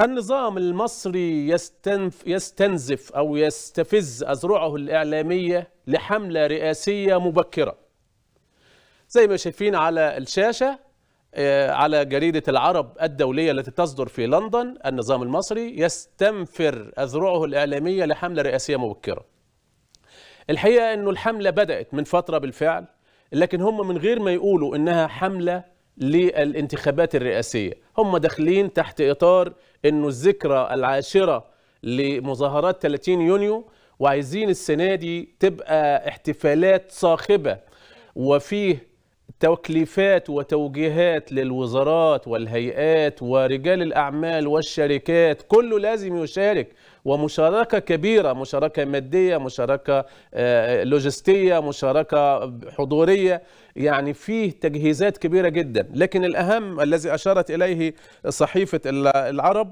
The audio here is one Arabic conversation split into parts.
النظام المصري يستنف يستنزف أو يستفز أزرعه الإعلامية لحملة رئاسية مبكرة زي ما شايفين على الشاشة آه، على جريدة العرب الدولية التي تصدر في لندن النظام المصري يستنفر أزرعه الإعلامية لحملة رئاسية مبكرة الحقيقة أنه الحملة بدأت من فترة بالفعل لكن هم من غير ما يقولوا أنها حملة للانتخابات الرئاسية هم داخلين تحت إطار أنه الذكرى العاشرة لمظاهرات 30 يونيو وعايزين السنة دي تبقى احتفالات صاخبة وفيه تكليفات وتوجيهات للوزارات والهيئات ورجال الأعمال والشركات كله لازم يشارك ومشاركة كبيرة مشاركة مادية مشاركة آه، لوجستية مشاركة حضورية يعني فيه تجهيزات كبيرة جدا لكن الأهم الذي أشارت إليه صحيفة العرب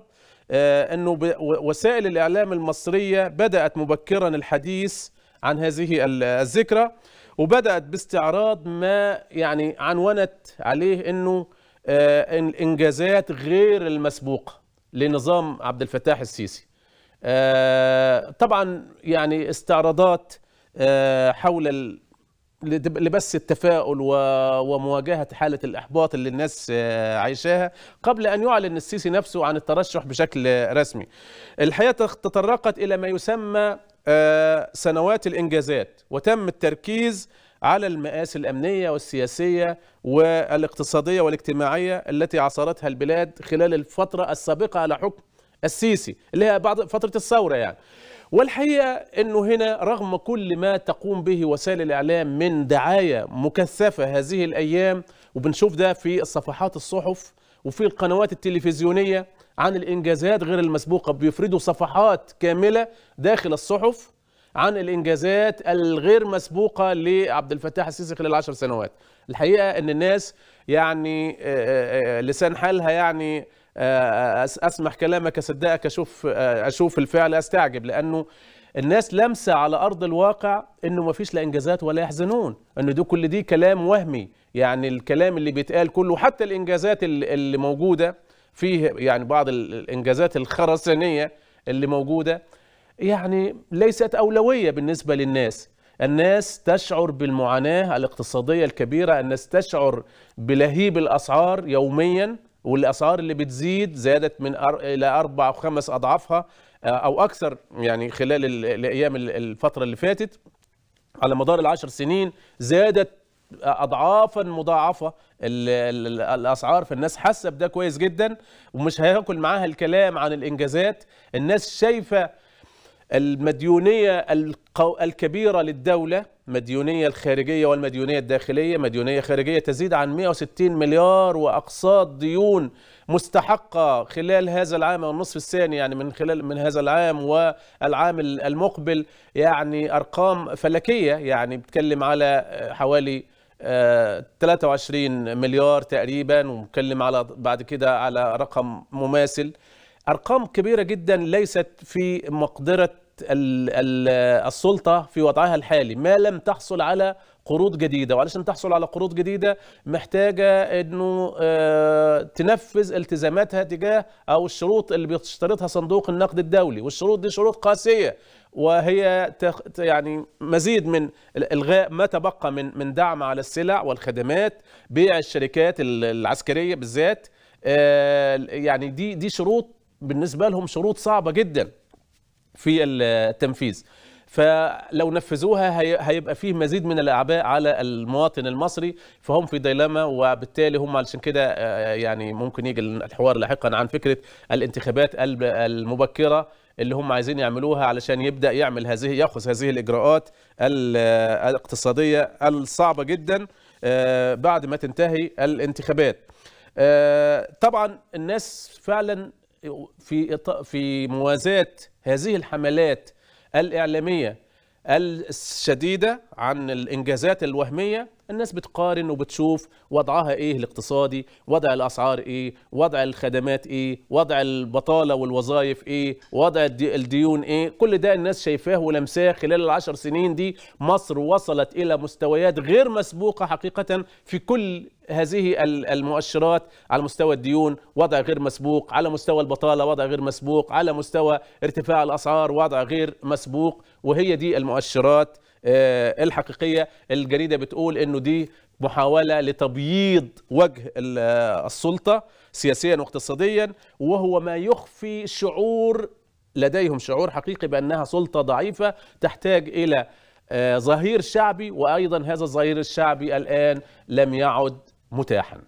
آه، أنه وسائل الإعلام المصرية بدأت مبكرا الحديث عن هذه الذكرى وبدأت باستعراض ما يعني عنونت عليه أنه الإنجازات آه، غير المسبوقة لنظام عبد الفتاح السيسي آه، طبعا يعني استعراضات آه، حول لبس التفاؤل ومواجهة حالة الإحباط اللي الناس عايشاها قبل أن يعلن السيسي نفسه عن الترشح بشكل رسمي الحياة تطرقت إلى ما يسمى آه، سنوات الإنجازات وتم التركيز على المآسي الأمنية والسياسية والاقتصادية والاجتماعية التي عاصرتها البلاد خلال الفترة السابقة على حكم السيسي اللي هي بعد فترة الثورة يعني والحقيقة أنه هنا رغم كل ما تقوم به وسائل الإعلام من دعاية مكثفة هذه الأيام وبنشوف ده في الصفحات الصحف وفي القنوات التلفزيونية عن الإنجازات غير المسبوقة بيفردوا صفحات كاملة داخل الصحف عن الإنجازات الغير مسبوقة لعبد الفتاح السيسي خلال عشر سنوات الحقيقة أن الناس يعني آه، آه، آه، لسان حالها يعني أسمح كلامك أصدقك أشوف, أشوف الفعل أستعجب لأنه الناس لمسة على أرض الواقع أنه ما فيش لا إنجازات ولا يحزنون أنه ده كل دي كلام وهمي يعني الكلام اللي بيتقال كله حتى الإنجازات اللي موجودة فيه يعني بعض الانجازات الخرسانيه اللي موجوده يعني ليست اولويه بالنسبه للناس الناس تشعر بالمعاناه الاقتصاديه الكبيره الناس تشعر بلهيب الاسعار يوميا والاسعار اللي بتزيد زادت من أر... الى اربع او خمس اضعافها آه، او اكثر يعني خلال الايام الفتره اللي فاتت على مدار العشر سنين زادت اضعافا مضاعفه الاسعار فالناس حاسه بده كويس جدا ومش هياكل معاها الكلام عن الانجازات الناس شايفه المديونيه الكبيره للدوله مديونيه الخارجيه والمديونيه الداخليه مديونيه خارجيه تزيد عن 160 مليار واقساط ديون مستحقه خلال هذا العام والنصف الثاني يعني من خلال من هذا العام والعام المقبل يعني ارقام فلكيه يعني بتكلم على حوالي 23 آه، مليار تقريبا ومكلم على بعد كده على رقم مماثل ارقام كبيره جدا ليست في مقدره السلطه في وضعها الحالي ما لم تحصل على قروض جديده وعلشان تحصل على قروض جديده محتاجه انه آه، تنفذ التزاماتها تجاه او الشروط اللي بيشترطها صندوق النقد الدولي والشروط دي شروط قاسيه وهي يعني مزيد من الغاء ما تبقى من من دعم على السلع والخدمات بيع الشركات العسكريه بالذات آه، يعني دي دي شروط بالنسبه لهم شروط صعبه جدا في التنفيذ فلو نفذوها هيبقى فيه مزيد من الاعباء على المواطن المصري فهم في ديلما وبالتالي هم علشان كده آه، يعني ممكن يجي الحوار لاحقا عن فكره الانتخابات المبكره اللي هم عايزين يعملوها علشان يبدا يعمل هذه ياخذ هذه الاجراءات الاقتصاديه الصعبه جدا آه، بعد ما تنتهي الانتخابات. آه، طبعا الناس فعلا في في موازاه هذه الحملات الإعلامية الشديدة عن الإنجازات الوهمية الناس بتقارن وبتشوف وضعها ايه الاقتصادي وضع الاسعار ايه وضع الخدمات ايه وضع البطاله والوظائف ايه وضع الديون ايه كل ده الناس شايفاه ولمساه خلال العشر سنين دي مصر وصلت الى مستويات غير مسبوقه حقيقه في كل هذه المؤشرات على مستوى الديون وضع غير مسبوق على مستوى البطالة وضع غير مسبوق على مستوى ارتفاع الأسعار وضع غير مسبوق وهي دي المؤشرات آه، الحقيقيه الجريده بتقول انه دي محاوله لتبييض وجه السلطه سياسيا واقتصاديا وهو ما يخفي شعور لديهم شعور حقيقي بانها سلطه ضعيفه تحتاج الى آه، ظهير شعبي وايضا هذا الظهير الشعبي الان لم يعد متاحا